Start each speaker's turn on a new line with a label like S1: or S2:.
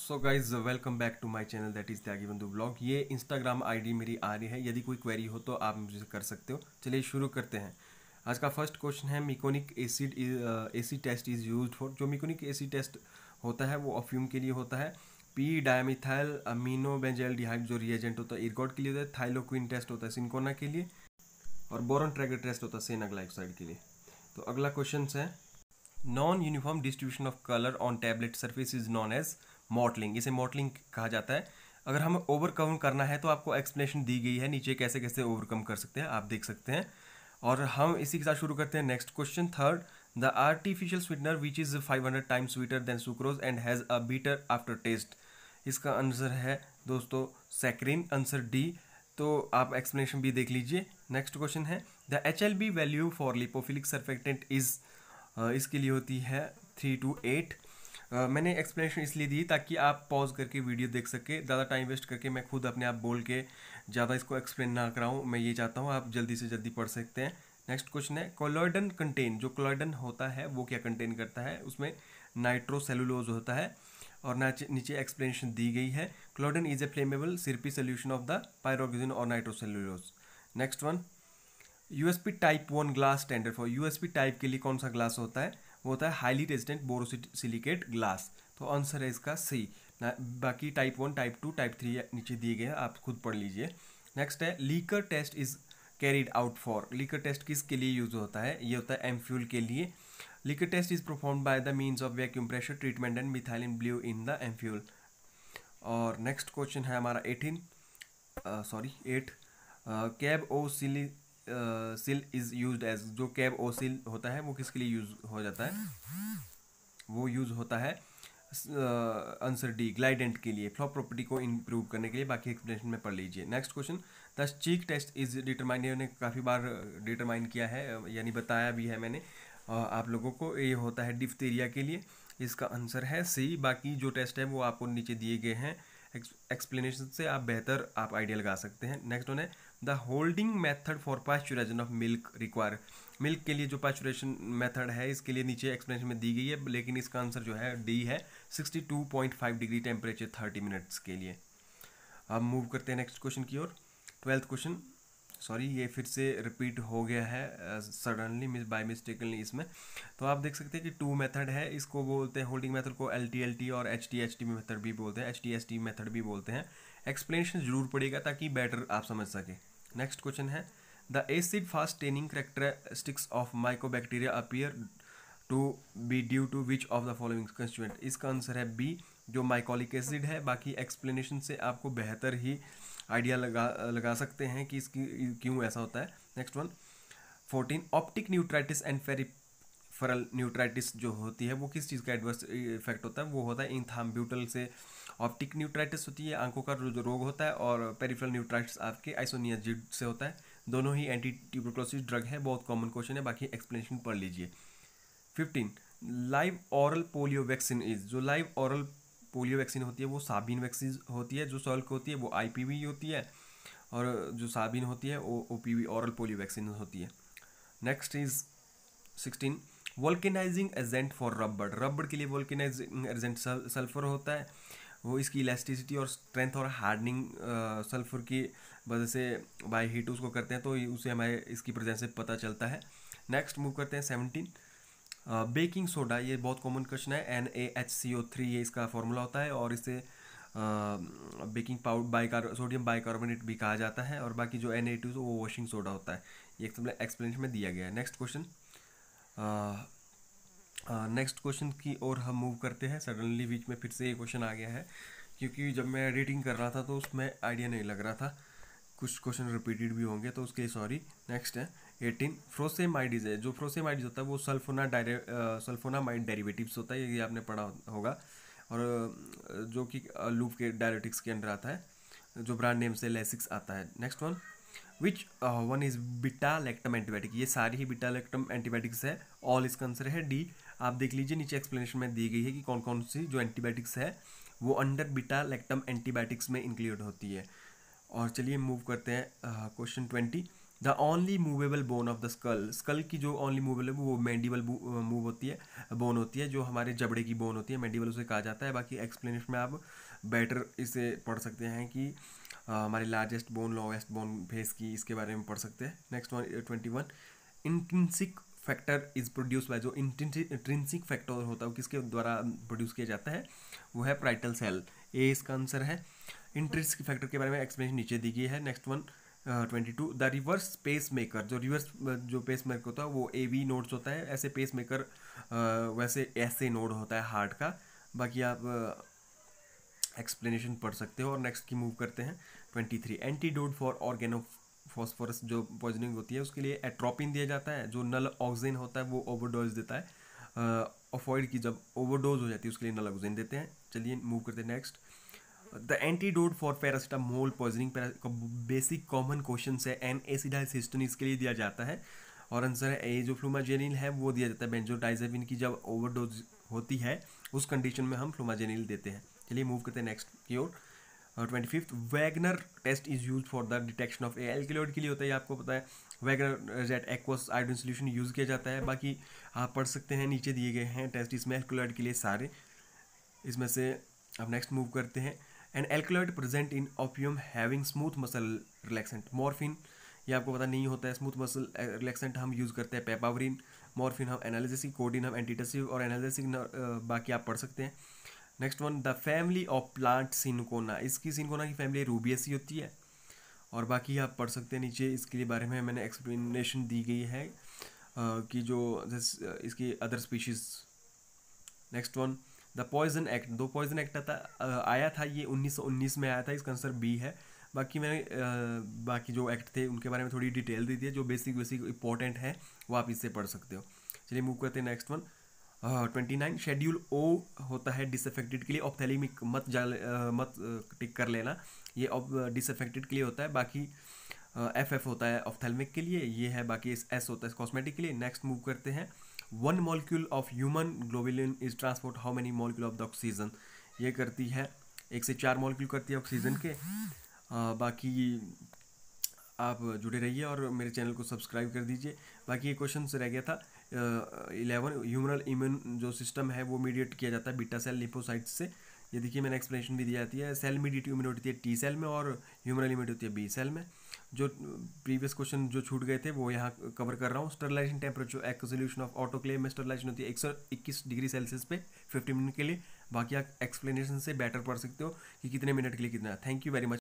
S1: so guys welcome back to my channel that is Tyagi Bandhu blog ये Instagram ID मेरी आ रही है यदि कोई क्वेरी हो तो आप मुझे कर सकते हो चलिए शुरू करते हैं आज का फर्स्ट क्वेश्चन है meconic acid acid test is use for जो मिकोनिक एसिड टेस्ट होता है वो अफ्यूम के लिए होता है P dimethyl amino benzaldehyde जो रिएजेंट होता है एयरगॉड के लिए होता है थाइलोक्विन टेस्ट होता है सिंकोना के लिए और बोरन ट्रैगर टेस्ट होता है सेनाग्लाइक्साइड के लिए तो अगला क्वेश्चन है non uniform distribution of colour on tablet surface is known as mottling इसे मॉडलिंग कहा जाता है अगर हमें ओवरकम करना है तो आपको एक्सप्लेनेशन दी गई है नीचे कैसे कैसे ओवरकम कर सकते हैं आप देख सकते हैं और हम इसी के साथ शुरू करते हैं next question third the artificial sweetener which is five hundred time sweeter than sucrose and has a bitter after taste इसका आंसर है दोस्तों सेक्रीन आंसर डी तो आप एक्सप्लेनेशन भी देख लीजिए नेक्स्ट क्वेश्चन है the H L B value for lipophilic surfactant is इसके लिए होती है थ्री टू एट मैंने एक्सप्लेनेशन इसलिए दी ताकि आप पॉज करके वीडियो देख सके ज़्यादा टाइम वेस्ट करके मैं खुद अपने आप बोल के ज़्यादा इसको एक्सप्लेन ना कराऊँ मैं ये चाहता हूँ आप जल्दी से जल्दी पढ़ सकते हैं नेक्स्ट क्वेश्चन है कोलोइडन कंटेन जो कोलोइडन होता है वो क्या कंटेन करता है उसमें नाइट्रोसेलुलोज होता है और नीचे एक्सप्लेनेशन दी गई है collodion is a flammable syrupy solution of the pyroxylin और nitrocellulose next one USP type one glass standard for USP type के लिए कौन सा ग्लास होता है वो होता है हाईली रेजिडेंट बोरोसिलिकेट ग्लास तो आंसर है इसका सी बाकी type one type two type three नीचे दिए गए हैं आप खुद पढ़ लीजिए नेक्स्ट है leaker test is carried out for leaker test किसके लिए यूज होता है ये होता है एम फ्यूल के लिए leaker test is perform by the means of vacuum pressure treatment and methylene blue in the ampoule और नेक्स्ट क्वेश्चन है हमारा eighteen sorry eight Cab O Sil Sil is use as जो Cab O Sil होता है वो किसके लिए use हो जाता है वो यूज़ होता है आंसर डी ग्लाइडेंट के लिए फ्लॉप प्रॉपर्टी को इम्प्रूव करने के लिए बाकी एक्सप्लेनेशन में पढ़ लीजिए next question the cheek test is determine ने काफ़ी बार डिटरमाइन किया है यानी बताया भी है मैंने आप लोगों को ये होता है डिफ्थेरिया के लिए इसका आंसर है सी बाकी जो टेस्ट है वो आपको नीचे दिए गए हैं एक्सप्लेनेशन से आप बेहतर आप आइडिया लगा सकते हैं नेक्स्ट उन्हें the holding method for pasteurization of milk require milk के लिए जो पास्चुरेशन मेथड है इसके लिए नीचे एक्सप्लेनेशन में दी गई है लेकिन इसका आंसर जो है डी है 62.5 डिग्री टेम्परेचर 30 मिनट्स के लिए अब मूव करते हैं नेक्स्ट क्वेश्चन की ओर ट्वेल्थ क्वेश्चन सॉरी ये फिर से रिपीट हो गया है सडनली मिस बाई मिस्टेकली इसमें तो आप देख सकते हैं कि टू मेथड है इसको बोलते हैं होल्डिंग मेथड को एल टी एल टी और H T H T method भी बोलते हैं H T H T method भी बोलते हैं एक्सप्लेनेशन जरूर पड़ेगा ताकि बेटर आप समझ सकें नेक्स्ट क्वेश्चन है the acid fast staining characteristics of mycobacteria appear to be due to which of the following constituent इसका आंसर है बी जो माइकोलिक एसिड है बाकी एक्सप्लेनेशन से आपको बेहतर ही आइडिया लगा लगा सकते हैं कि इसकी क्यों ऐसा होता है next one fourteen optic neuritis and peripheral neuritis जो होती है वो किस चीज़ का एडवर्स इफेक्ट होता है वो होता है इंथाम्ब्यूटल से ऑप्टिक न्यूट्राइटिस होती है आंखों का जो रोग होता है और पेरिफेरल न्यूट्राइटिस आपके जिड से होता है दोनों ही एंटी ट्यूबरक्लोसिस ड्रग है बहुत कॉमन क्वेश्चन है बाकी एक्सप्लेनेशन पढ़ लीजिए fifteen live oral polio vaccine is जो लाइव औरल पोलियो वैक्सीन होती है वो साबिन वैक्सीन होती है जो सॉल्क होती है वो आई होती है और जो साबिन होती है वो O P V oral polio vaccine होती है next is sixteen vulcanizing agent for रबड़ रबड़ के लिए वोल्केनाइजिंग एजेंट सल्फर होता है वो इसकी इलास्टिसिटी और स्ट्रेंथ और हार्डनिंग सल्फर की वजह से बाय हीट उसको करते हैं तो उसे हमारे इसकी प्रेजेंस से पता चलता है नेक्स्ट मूव करते हैं सेवनटीन बेकिंग सोडा ये बहुत कॉमन क्वेश्चन है N A H C O three ये इसका फॉर्मूला होता है और इसे baking powder bicar sodium bicarbonate भी कहा जाता है और बाकी जो एन ए टू वो वॉशिंग सोडा होता है ये एक्सप्लेनेशन मतलब में दिया गया है नेक्स्ट क्वेश्चन नेक्स्ट क्वेश्चन की ओर हम मूव करते हैं सडनली बीच में फिर से ये क्वेश्चन आ गया है क्योंकि जब मैं एडिटिंग कर रहा था तो उसमें आइडिया नहीं लग रहा था कुछ क्वेश्चन रिपीटेड भी होंगे तो उसके सॉरी नेक्स्ट है एटीन फ्रोसेम आइडीज है जो फ्रोसेम आइडीज होता है वो सल्फोना डायरे सल्फोना माइड डेरीवेटिव्स होता है ये आपने पढ़ा होगा और जो कि लूप के डायरेटिक्स के अंडर आता है जो ब्रांड नेम से लेसिक्स आता है next one which one is beta lactam antibiotic ये सारी ही बिटा लेक्टम एंटीबायोटिक्स है ऑल इसका आंसर है डी आप देख लीजिए नीचे एक्सप्लेनेशन में दी गई है कि कौन कौन सी जो एंटीबायोटिक्स है वो अंडर बिटा लेक्टम एंटीबायोटिक्स में इंक्लूड होती है और चलिए मूव करते हैं question twenty the only movable bone of the skull skull की जो ओनली मूवेबल वो मैंडिबल मूव uh, होती है बोन होती है जो हमारे जबड़े की बोन होती है मैंडिबल उसे कहा जाता है बाकी एक्सप्लेनेशन में आप बेटर इसे पढ़ सकते हैं कि हमारी largest bone longest bone face की इसके बारे में पढ़ सकते हैं next one twenty one intrinsic factor is produce by जो इंट्रिंसिक फैक्टर होता है किसके द्वारा प्रोड्यूस किया जाता है वो है प्राइटल सेल ए इसका आंसर है इंट्रेंसिक फैक्टर के बारे में एक्सप्लेनेशन नीचे दी गई है next one twenty two the reverse pacemaker जो रिवर्स uh, जो पेस मेकर होता है वो ए वी नोड्स होता है ऐसे पेस मेकर uh, वैसे ऐसे नोड होता है हार्ट का बाकी आप एक्सप्लेनेशन uh, पढ़ सकते हो और नेक्स्ट की मूव करते हैं twenty three antidote for organophosphorus जो पॉइजनिंग होती है उसके लिए एट्रोपिन दिया जाता है जो नल ऑक्सीजन होता है वो ओवरडोज देता है अफॉइड की जब ओवरडोज हो जाती है उसके लिए नल ऑक्सीजन देते हैं चलिए मूव करते हैं next the antidote for paracetamol poisoning basic common question है एन एसिडाइल इसके लिए दिया जाता है और आंसर है ए जो फ्लोमाजेनिल है वो दिया जाता है बेंजोडाइजेविन की जब ओवरडोज होती है उस कंडीशन में हम फ्लोमाजेनिल देते हैं चलिए मूव करते हैं नेक्स्ट की ओर और twenty fifth Wagner test is use for the detection of a alkaloid के लिए होता है ये आपको पता है वैगनर जेट एक्वस आयोडीन सोल्यूशन यूज़ किया जाता है बाकी आप पढ़ सकते हैं नीचे दिए गए हैं टेस्ट इसमें एल्कोलॉइड के लिए सारे इसमें से अब नेक्स्ट मूव करते हैं and alkaloid present in opium having smooth muscle relaxant morphine ये आपको पता नहीं होता है स्मूथ मसल रिलैक्सेंट हम यूज़ करते हैं पेपावरिन मॉर्फिन हम एनालिसिक कोडिन हम एंटीटेसिव और एनालिसिक बाकी आप पढ़ सकते हैं next one the family of plant cinchona इसकी सिनकोना की फैमिली रूबियसी होती है और बाकी आप पढ़ सकते हैं नीचे इसके बारे में मैंने एक्सप्लेनेशन दी गई है कि जो इसकी other species next one the poison act दो पॉइजन एक्ट आता आया था ये 1919 में आया था इसका आंसर बी है बाकी मैंने बाकी जो एक्ट थे उनके बारे में थोड़ी डिटेल दी थी जो बेसिक बेसिक इंपॉर्टेंट है वो आप इससे पढ़ सकते हो चलिए मूव करते हैं next one twenty nine schedule O होता है डिसफेक्टेड के लिए ऑप्थेलिमिक मत जा uh, मत टिक कर लेना ये डिसफेक्टेड के लिए होता है बाकी एफ एफ होता है ऑप्थेलमिक के लिए ये है बाकी एस होता है कॉस्मेटिक के लिए नेक्स्ट मूव करते हैं one molecule of human globulin is transport how many molecule of the oxygen ये करती है एक से चार मॉलिक्यूल करती है ऑक्सीजन के बाकी आप जुड़े रहिए और मेरे चैनल को सब्सक्राइब कर दीजिए बाकी ये क्वेश्चन रह गया था इलेवन ह्यूमरल इम्यून जो सिस्टम है वो मीडिएट किया जाता है बीटा सेल लिपोसाइट से ये देखिए मैंने एक्सप्लेनेशन भी दी जाती है सेल मीडिएट इम्यून होती है टी सेल में और ह्यूमरल इम्यून होती है बी सेल में जो प्रीवियस क्वेश्चन जो छूट गए थे वो यहाँ कवर कर रहा हूँ स्टरलाइजेशन टेम्परेचर एक सोल्यूशन ऑफ ऑटोक्लेव में स्टरलाइजेशन होती है एक सौ इक्कीस डिग्री सेल्सियस पे फिफ्टी मिनट के लिए बाकी आप एक्सप्लेनेशन से बेटर पढ़ सकते हो कि कितने मिनट के लिए कितना थैंक यू वेरी मच